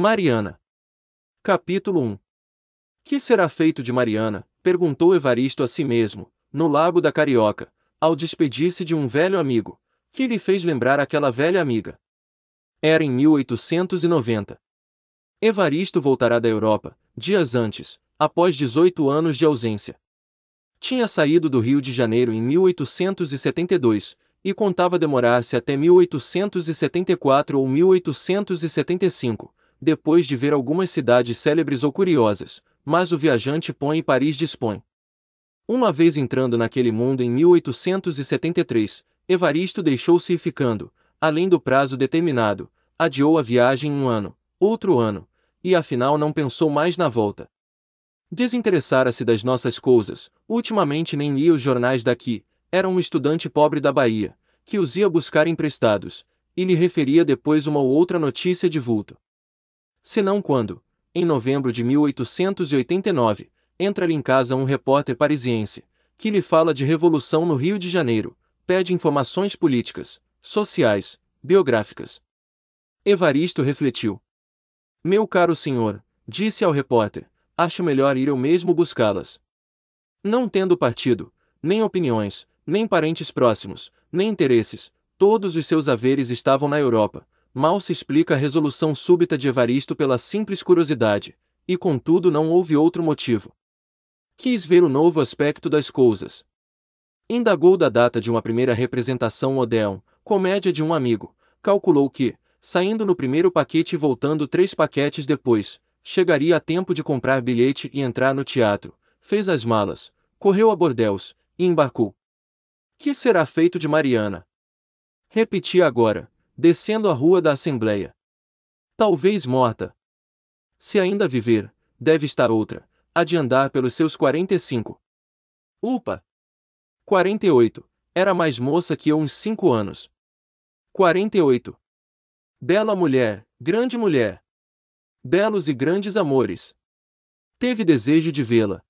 Mariana. Capítulo 1 Que será feito de Mariana? perguntou Evaristo a si mesmo, no Lago da Carioca, ao despedir-se de um velho amigo, que lhe fez lembrar aquela velha amiga. Era em 1890. Evaristo voltará da Europa, dias antes, após 18 anos de ausência. Tinha saído do Rio de Janeiro em 1872 e contava demorar-se até 1874 ou 1875, depois de ver algumas cidades célebres ou curiosas, mas o viajante põe e Paris dispõe. Uma vez entrando naquele mundo em 1873, Evaristo deixou-se ir ficando, além do prazo determinado, adiou a viagem um ano, outro ano, e afinal não pensou mais na volta. Desinteressara-se das nossas coisas, ultimamente nem lia os jornais daqui, era um estudante pobre da Bahia, que os ia buscar emprestados, e lhe referia depois uma ou outra notícia de vulto senão quando, em novembro de 1889, entra em casa um repórter parisiense, que lhe fala de revolução no Rio de Janeiro, pede informações políticas, sociais, biográficas. Evaristo refletiu. Meu caro senhor, disse ao repórter, acho melhor ir eu mesmo buscá-las. Não tendo partido, nem opiniões, nem parentes próximos, nem interesses, todos os seus haveres estavam na Europa, mal se explica a resolução súbita de Evaristo pela simples curiosidade, e contudo não houve outro motivo. Quis ver o novo aspecto das coisas. Indagou da data de uma primeira representação Odeon, comédia de um amigo, calculou que, saindo no primeiro paquete e voltando três paquetes depois, chegaria a tempo de comprar bilhete e entrar no teatro, fez as malas, correu a bordéis e embarcou. Que será feito de Mariana? Repetia agora, descendo a rua da Assembleia. Talvez morta. Se ainda viver, deve estar outra, a de andar pelos seus 45. Upa! 48. Era mais moça que eu uns cinco anos. 48. Bela mulher, grande mulher. Belos e grandes amores. Teve desejo de vê-la.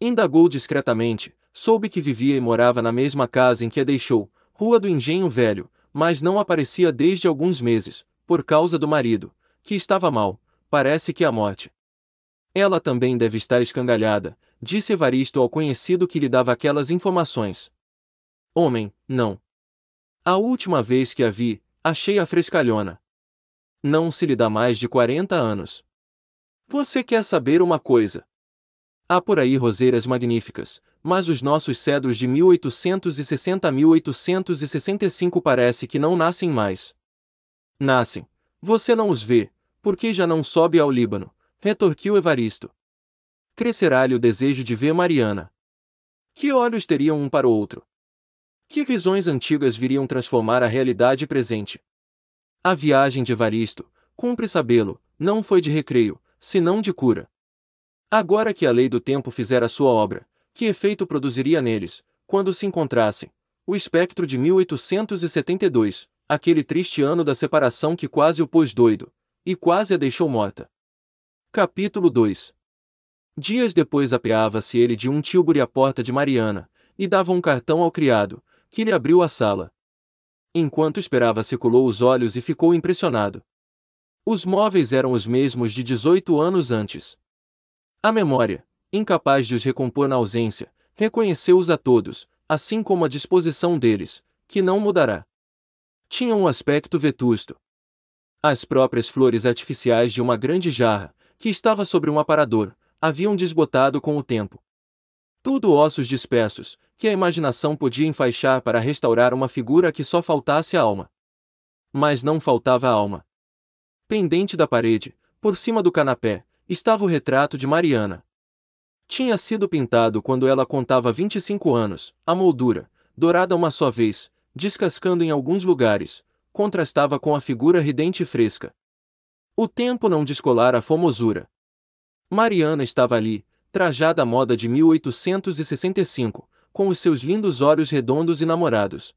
Indagou discretamente, soube que vivia e morava na mesma casa em que a deixou, Rua do Engenho Velho, mas não aparecia desde alguns meses, por causa do marido, que estava mal, parece que a morte. Ela também deve estar escangalhada, disse Evaristo ao conhecido que lhe dava aquelas informações. Homem, não. A última vez que a vi, achei-a frescalhona. Não se lhe dá mais de 40 anos. Você quer saber uma coisa? Há por aí roseiras magníficas, mas os nossos cedros de 1860 a 1865 parece que não nascem mais. Nascem. Você não os vê, porque já não sobe ao Líbano, retorquiu Evaristo. Crescerá-lhe o desejo de ver Mariana. Que olhos teriam um para o outro? Que visões antigas viriam transformar a realidade presente? A viagem de Evaristo, cumpre sabê-lo, não foi de recreio, senão de cura. Agora que a lei do tempo fizer a sua obra, que efeito produziria neles, quando se encontrassem, o espectro de 1872, aquele triste ano da separação que quase o pôs doido, e quase a deixou morta. Capítulo 2 Dias depois apeava-se ele de um tílburi à porta de Mariana, e dava um cartão ao criado, que lhe abriu a sala. Enquanto esperava, circulou os olhos e ficou impressionado. Os móveis eram os mesmos de 18 anos antes. A memória, incapaz de os recompor na ausência, reconheceu-os a todos, assim como a disposição deles, que não mudará. Tinham um aspecto vetusto. As próprias flores artificiais de uma grande jarra, que estava sobre um aparador, haviam desbotado com o tempo. Tudo ossos dispersos, que a imaginação podia enfaixar para restaurar uma figura que só faltasse a alma. Mas não faltava a alma. Pendente da parede, por cima do canapé, estava o retrato de Mariana, tinha sido pintado quando ela contava 25 anos, a moldura, dourada uma só vez, descascando em alguns lugares, contrastava com a figura ridente e fresca. O tempo não descolara a formosura. Mariana estava ali, trajada à moda de 1865, com os seus lindos olhos redondos e namorados.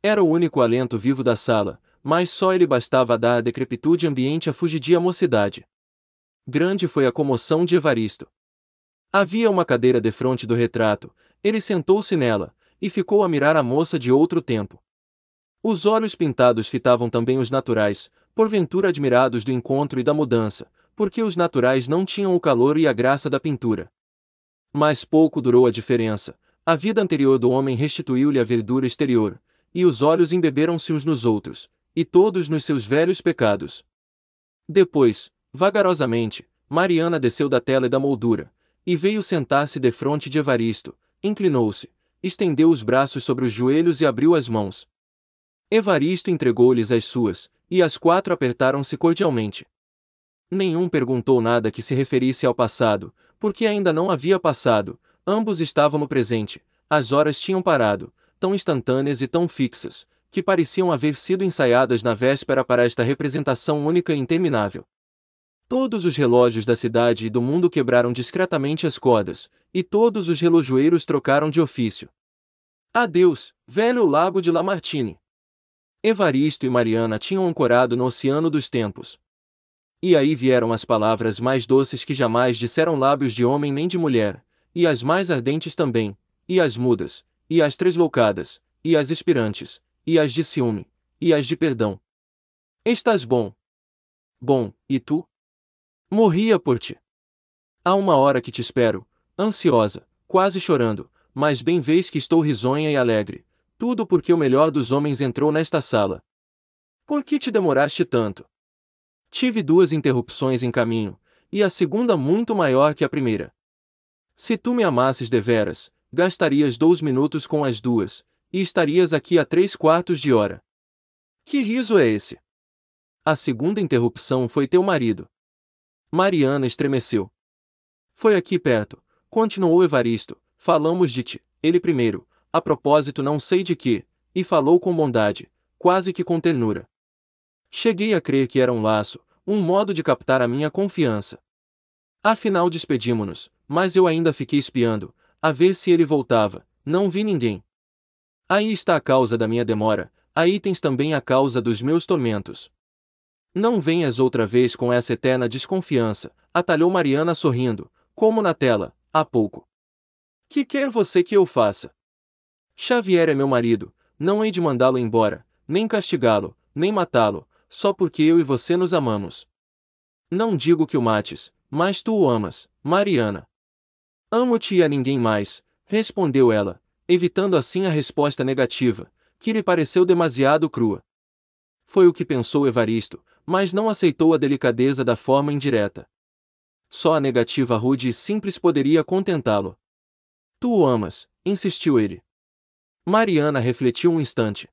Era o único alento vivo da sala, mas só ele bastava dar a decrepitude ambiente a fugidia mocidade. Grande foi a comoção de Evaristo. Havia uma cadeira defronte do retrato, ele sentou-se nela, e ficou a mirar a moça de outro tempo. Os olhos pintados fitavam também os naturais, porventura admirados do encontro e da mudança, porque os naturais não tinham o calor e a graça da pintura. Mas pouco durou a diferença, a vida anterior do homem restituiu-lhe a verdura exterior, e os olhos embeberam-se uns nos outros, e todos nos seus velhos pecados. Depois, vagarosamente, Mariana desceu da tela e da moldura, e veio sentar-se defronte de Evaristo, inclinou-se, estendeu os braços sobre os joelhos e abriu as mãos. Evaristo entregou-lhes as suas, e as quatro apertaram-se cordialmente. Nenhum perguntou nada que se referisse ao passado, porque ainda não havia passado, ambos estavam no presente, as horas tinham parado, tão instantâneas e tão fixas, que pareciam haver sido ensaiadas na véspera para esta representação única e interminável. Todos os relógios da cidade e do mundo quebraram discretamente as cordas, e todos os relojoeiros trocaram de ofício. Adeus, velho lago de Lamartine. Evaristo e Mariana tinham ancorado no oceano dos tempos. E aí vieram as palavras mais doces que jamais disseram lábios de homem nem de mulher, e as mais ardentes também, e as mudas, e as tresloucadas, e as expirantes, e as de ciúme, e as de perdão. Estás bom. Bom, e tu? Morria por ti. Há uma hora que te espero, ansiosa, quase chorando, mas bem vês que estou risonha e alegre, tudo porque o melhor dos homens entrou nesta sala. Por que te demoraste tanto? Tive duas interrupções em caminho, e a segunda muito maior que a primeira. Se tu me amasses deveras, gastarias dois minutos com as duas, e estarias aqui a três quartos de hora. Que riso é esse? A segunda interrupção foi teu marido, Mariana estremeceu. Foi aqui perto, continuou Evaristo, falamos de ti, ele primeiro, a propósito não sei de que, e falou com bondade, quase que com ternura. Cheguei a crer que era um laço, um modo de captar a minha confiança. Afinal despedimos nos mas eu ainda fiquei espiando, a ver se ele voltava, não vi ninguém. Aí está a causa da minha demora, aí tens também a causa dos meus tormentos. Não venhas outra vez com essa eterna desconfiança, atalhou Mariana sorrindo, como na tela, há pouco. Que quer você que eu faça? Xavier é meu marido, não hei de mandá-lo embora, nem castigá-lo, nem matá-lo, só porque eu e você nos amamos. Não digo que o mates, mas tu o amas, Mariana. Amo-te e a ninguém mais, respondeu ela, evitando assim a resposta negativa, que lhe pareceu demasiado crua. Foi o que pensou Evaristo, mas não aceitou a delicadeza da forma indireta. Só a negativa rude e simples poderia contentá-lo. Tu o amas, insistiu ele. Mariana refletiu um instante.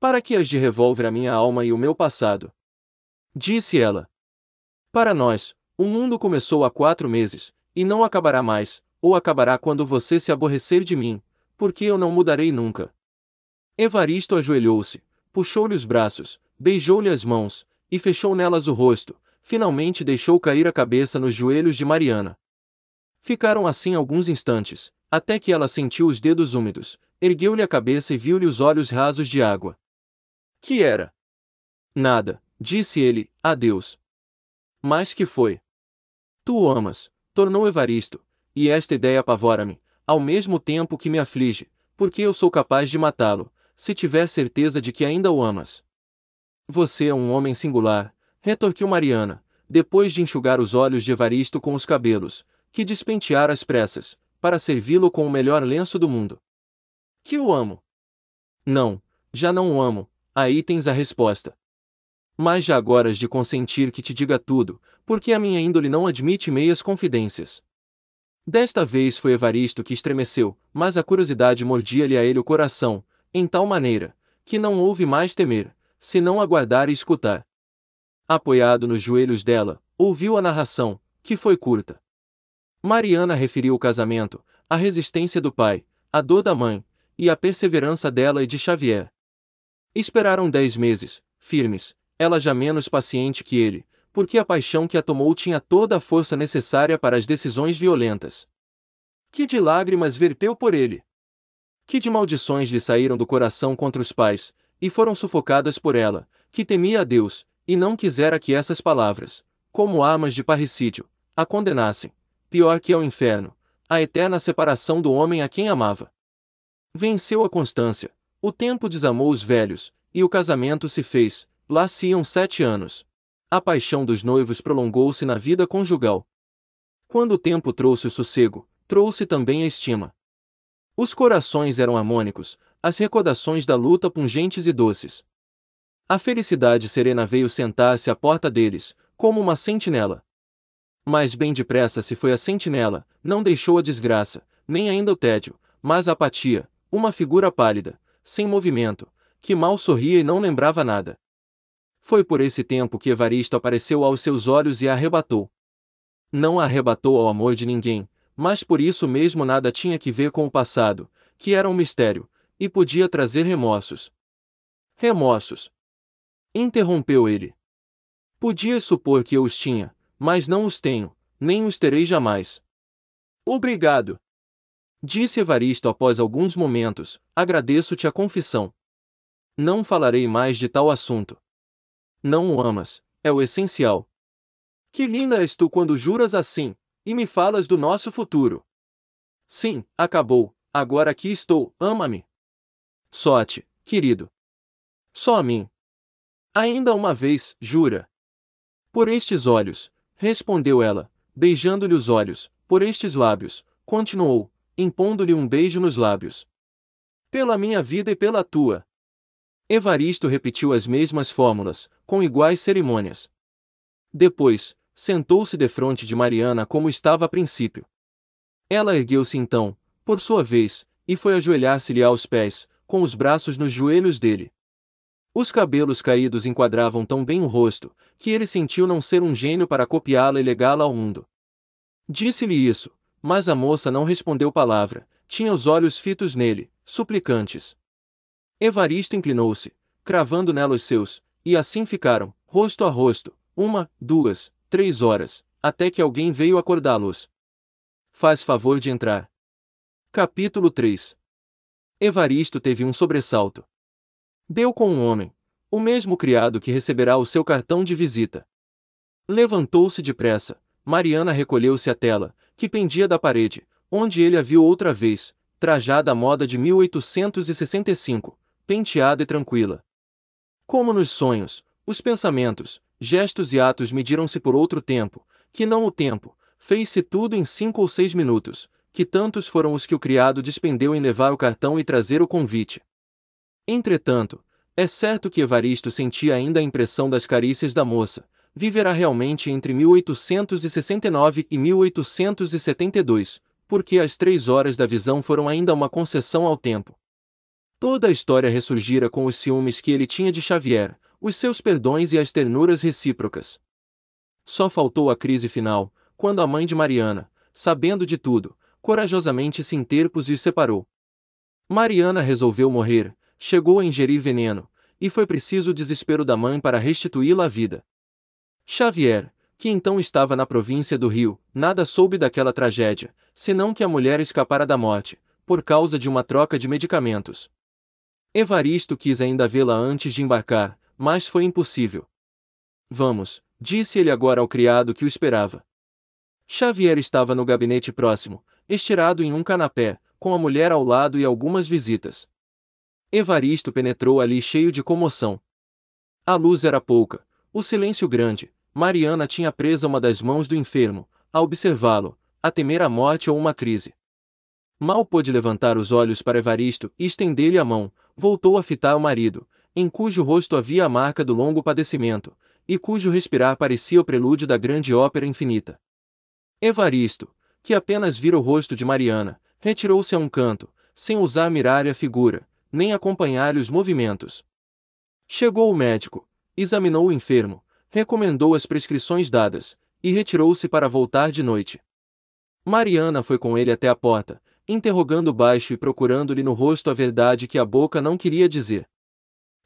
Para que as de revólver a minha alma e o meu passado? Disse ela. Para nós, o mundo começou há quatro meses, e não acabará mais, ou acabará quando você se aborrecer de mim, porque eu não mudarei nunca. Evaristo ajoelhou-se, puxou-lhe os braços, beijou-lhe as mãos, e fechou nelas o rosto, finalmente deixou cair a cabeça nos joelhos de Mariana. Ficaram assim alguns instantes, até que ela sentiu os dedos úmidos, ergueu-lhe a cabeça e viu-lhe os olhos rasos de água. Que era? Nada, disse ele, adeus. Mas que foi? Tu o amas, tornou Evaristo, e esta ideia apavora-me, ao mesmo tempo que me aflige, porque eu sou capaz de matá-lo, se tiver certeza de que ainda o amas. Você é um homem singular, retorquiu Mariana, depois de enxugar os olhos de Evaristo com os cabelos, que despenteara às pressas, para servi-lo com o melhor lenço do mundo. Que o amo. Não, já não o amo, aí tens a resposta. Mas já agora de consentir que te diga tudo, porque a minha índole não admite meias confidências. Desta vez foi Evaristo que estremeceu, mas a curiosidade mordia-lhe a ele o coração, em tal maneira, que não houve mais temer se não aguardar e escutar. Apoiado nos joelhos dela, ouviu a narração, que foi curta. Mariana referiu o casamento, a resistência do pai, a dor da mãe, e a perseverança dela e de Xavier. Esperaram dez meses, firmes, ela já menos paciente que ele, porque a paixão que a tomou tinha toda a força necessária para as decisões violentas. Que de lágrimas verteu por ele! Que de maldições lhe saíram do coração contra os pais, e foram sufocadas por ela, que temia a Deus, e não quisera que essas palavras, como armas de parricídio, a condenassem, pior que ao inferno, a eterna separação do homem a quem amava. Venceu a constância, o tempo desamou os velhos, e o casamento se fez, lá se iam sete anos. A paixão dos noivos prolongou-se na vida conjugal. Quando o tempo trouxe o sossego, trouxe também a estima. Os corações eram harmônicos, as recordações da luta pungentes e doces. A felicidade serena veio sentar-se à porta deles, como uma sentinela. Mas bem depressa se foi a sentinela, não deixou a desgraça, nem ainda o tédio, mas a apatia, uma figura pálida, sem movimento, que mal sorria e não lembrava nada. Foi por esse tempo que Evaristo apareceu aos seus olhos e a arrebatou. Não a arrebatou ao amor de ninguém, mas por isso mesmo nada tinha que ver com o passado, que era um mistério, e podia trazer remorsos. Remorsos. Interrompeu ele. Podias supor que eu os tinha, mas não os tenho, nem os terei jamais. Obrigado. Disse Evaristo após alguns momentos, agradeço-te a confissão. Não falarei mais de tal assunto. Não o amas, é o essencial. Que linda és tu quando juras assim, e me falas do nosso futuro. Sim, acabou, agora aqui estou, ama-me. Só querido. Só a mim. Ainda uma vez, jura. Por estes olhos, respondeu ela, beijando-lhe os olhos, por estes lábios, continuou, impondo-lhe um beijo nos lábios. Pela minha vida e pela tua. Evaristo repetiu as mesmas fórmulas, com iguais cerimônias. Depois, sentou-se defronte de Mariana como estava a princípio. Ela ergueu-se então, por sua vez, e foi ajoelhar-se-lhe aos pés, com os braços nos joelhos dele. Os cabelos caídos enquadravam tão bem o rosto, que ele sentiu não ser um gênio para copiá-la e legá-la ao mundo. Disse-lhe isso, mas a moça não respondeu palavra, tinha os olhos fitos nele, suplicantes. Evaristo inclinou-se, cravando nela os seus, e assim ficaram, rosto a rosto, uma, duas, três horas, até que alguém veio acordá-los. Faz favor de entrar. Capítulo 3 Evaristo teve um sobressalto. Deu com um homem, o mesmo criado que receberá o seu cartão de visita. Levantou-se depressa. Mariana recolheu-se à tela, que pendia da parede, onde ele a viu outra vez, trajada à moda de 1865, penteada e tranquila. Como nos sonhos, os pensamentos, gestos e atos mediram-se por outro tempo, que não o tempo, fez-se tudo em cinco ou seis minutos, que tantos foram os que o criado despendeu em levar o cartão e trazer o convite. Entretanto, é certo que Evaristo sentia ainda a impressão das carícias da moça, viverá realmente entre 1869 e 1872, porque as três horas da visão foram ainda uma concessão ao tempo. Toda a história ressurgira com os ciúmes que ele tinha de Xavier, os seus perdões e as ternuras recíprocas. Só faltou a crise final, quando a mãe de Mariana, sabendo de tudo, corajosamente se interpôs e os separou. Mariana resolveu morrer, chegou a ingerir veneno, e foi preciso o desespero da mãe para restituí-la à vida. Xavier, que então estava na província do Rio, nada soube daquela tragédia, senão que a mulher escapara da morte, por causa de uma troca de medicamentos. Evaristo quis ainda vê-la antes de embarcar, mas foi impossível. Vamos, disse ele agora ao criado que o esperava. Xavier estava no gabinete próximo, estirado em um canapé, com a mulher ao lado e algumas visitas. Evaristo penetrou ali cheio de comoção. A luz era pouca, o silêncio grande. Mariana tinha presa uma das mãos do enfermo, a observá-lo, a temer a morte ou uma crise. Mal pôde levantar os olhos para Evaristo e estender-lhe a mão, voltou a fitar o marido, em cujo rosto havia a marca do longo padecimento, e cujo respirar parecia o prelúdio da grande ópera infinita. Evaristo, que apenas vira o rosto de Mariana, retirou-se a um canto, sem usar mirar a figura, nem acompanhar-lhe os movimentos. Chegou o médico, examinou o enfermo, recomendou as prescrições dadas, e retirou-se para voltar de noite. Mariana foi com ele até a porta, interrogando baixo e procurando-lhe no rosto a verdade que a boca não queria dizer.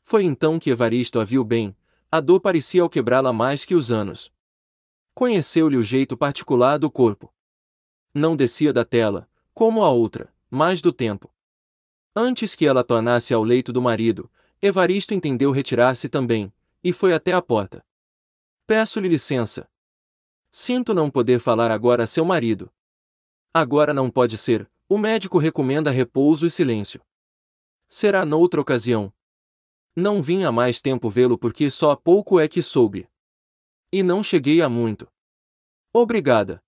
Foi então que Evaristo a viu bem, a dor parecia ao quebrá-la mais que os anos. Conheceu-lhe o jeito particular do corpo não descia da tela, como a outra, mais do tempo. Antes que ela tornasse ao leito do marido, Evaristo entendeu retirar-se também, e foi até a porta. Peço-lhe licença. Sinto não poder falar agora a seu marido. Agora não pode ser, o médico recomenda repouso e silêncio. Será noutra ocasião. Não vim há mais tempo vê-lo porque só há pouco é que soube. E não cheguei a muito. Obrigada.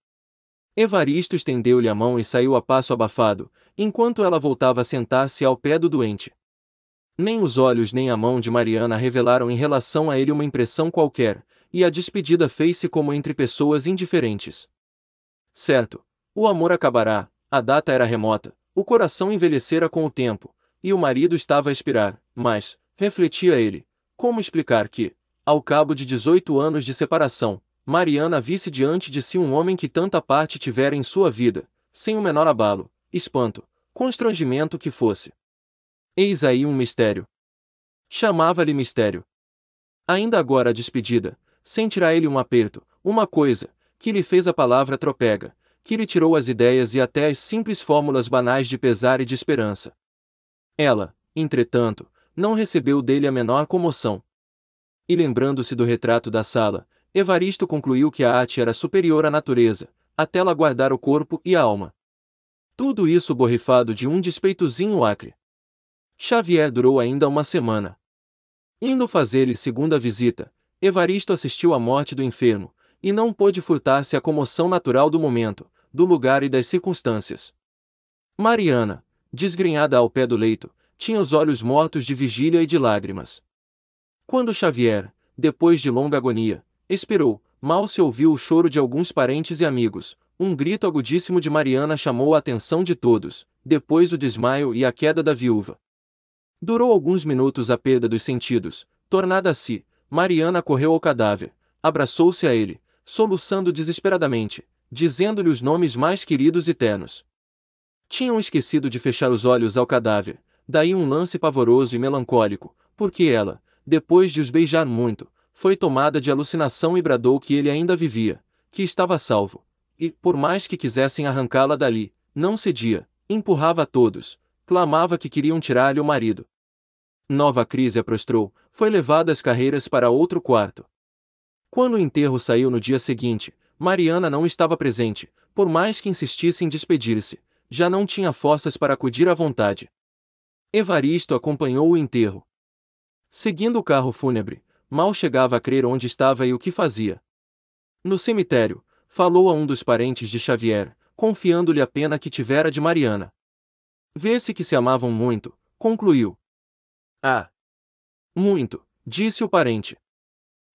Evaristo estendeu-lhe a mão e saiu a passo abafado, enquanto ela voltava a sentar-se ao pé do doente. Nem os olhos nem a mão de Mariana revelaram em relação a ele uma impressão qualquer, e a despedida fez-se como entre pessoas indiferentes. Certo, o amor acabará, a data era remota, o coração envelhecera com o tempo, e o marido estava a expirar, mas, refletia ele, como explicar que, ao cabo de 18 anos de separação, Mariana visse diante de si um homem que tanta parte tivera em sua vida, sem o menor abalo, espanto, constrangimento que fosse. Eis aí um mistério. Chamava-lhe mistério. Ainda agora a despedida, sentirá ele um aperto, uma coisa, que lhe fez a palavra tropega, que lhe tirou as ideias e até as simples fórmulas banais de pesar e de esperança. Ela, entretanto, não recebeu dele a menor comoção. E lembrando-se do retrato da sala, Evaristo concluiu que a arte era superior à natureza, até ela guardar o corpo e a alma. Tudo isso borrifado de um despeitozinho acre. Xavier durou ainda uma semana. Indo fazer-lhe segunda visita, Evaristo assistiu à morte do enfermo, e não pôde furtar-se à comoção natural do momento, do lugar e das circunstâncias. Mariana, desgrenhada ao pé do leito, tinha os olhos mortos de vigília e de lágrimas. Quando Xavier, depois de longa agonia, Esperou, mal se ouviu o choro de alguns parentes e amigos. Um grito agudíssimo de Mariana chamou a atenção de todos, depois o desmaio e a queda da viúva. Durou alguns minutos a perda dos sentidos. Tornada a si, Mariana correu ao cadáver, abraçou-se a ele, soluçando desesperadamente, dizendo-lhe os nomes mais queridos e ternos. Tinham esquecido de fechar os olhos ao cadáver, daí um lance pavoroso e melancólico, porque ela, depois de os beijar muito, foi tomada de alucinação e bradou que ele ainda vivia, que estava salvo. E, por mais que quisessem arrancá-la dali, não cedia, empurrava a todos, clamava que queriam tirar-lhe o marido. Nova crise a prostrou, foi levada às carreiras para outro quarto. Quando o enterro saiu no dia seguinte, Mariana não estava presente, por mais que insistisse em despedir-se, já não tinha forças para acudir à vontade. Evaristo acompanhou o enterro. Seguindo o carro fúnebre, mal chegava a crer onde estava e o que fazia. No cemitério, falou a um dos parentes de Xavier, confiando-lhe a pena que tivera de Mariana. Vê-se que se amavam muito, concluiu. Ah! Muito, disse o parente.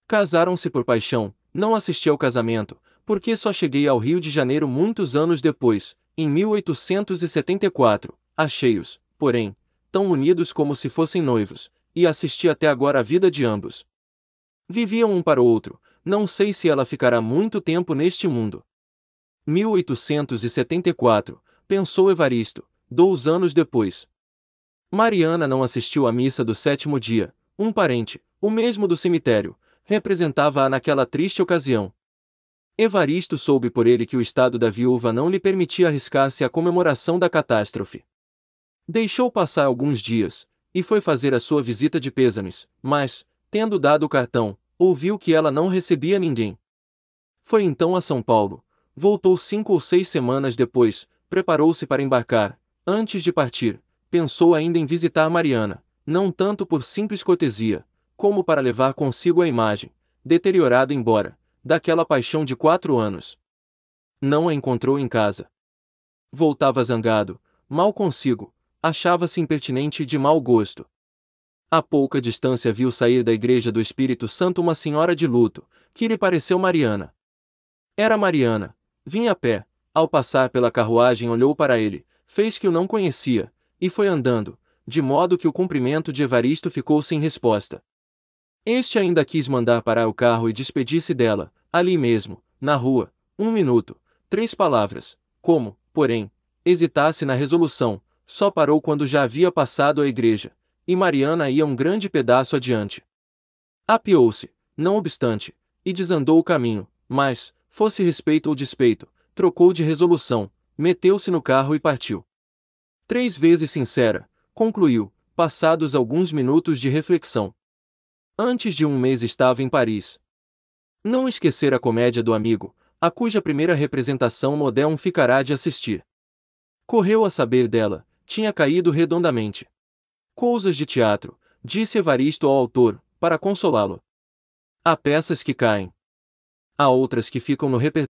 Casaram-se por paixão, não assisti ao casamento, porque só cheguei ao Rio de Janeiro muitos anos depois, em 1874. Achei-os, porém, tão unidos como se fossem noivos, e assisti até agora a vida de ambos. Viviam um para o outro. Não sei se ela ficará muito tempo neste mundo. 1874, pensou Evaristo, dois anos depois. Mariana não assistiu à missa do sétimo dia. Um parente, o mesmo do cemitério, representava-a naquela triste ocasião. Evaristo soube por ele que o estado da viúva não lhe permitia arriscar-se à comemoração da catástrofe. Deixou passar alguns dias, e foi fazer a sua visita de pêsames, mas, Tendo dado o cartão, ouviu que ela não recebia ninguém. Foi então a São Paulo. Voltou cinco ou seis semanas depois, preparou-se para embarcar. Antes de partir, pensou ainda em visitar Mariana, não tanto por simples cortesia, como para levar consigo a imagem, deteriorada embora, daquela paixão de quatro anos. Não a encontrou em casa. Voltava zangado, mal consigo, achava-se impertinente e de mau gosto. A pouca distância viu sair da igreja do Espírito Santo uma senhora de luto, que lhe pareceu Mariana. Era Mariana. Vinha a pé. Ao passar pela carruagem olhou para ele, fez que o não conhecia, e foi andando, de modo que o cumprimento de Evaristo ficou sem resposta. Este ainda quis mandar parar o carro e despedir-se dela, ali mesmo, na rua, um minuto, três palavras, como, porém, hesitasse na resolução, só parou quando já havia passado a igreja, e Mariana ia um grande pedaço adiante. Apiou-se, não obstante, e desandou o caminho, mas, fosse respeito ou despeito, trocou de resolução, meteu-se no carro e partiu. Três vezes sincera, concluiu, passados alguns minutos de reflexão. Antes de um mês estava em Paris. Não esquecer a comédia do amigo, a cuja primeira representação Modéon ficará de assistir. Correu a saber dela, tinha caído redondamente. Coisas de teatro, disse Evaristo ao autor, para consolá-lo. Há peças que caem. Há outras que ficam no repertório.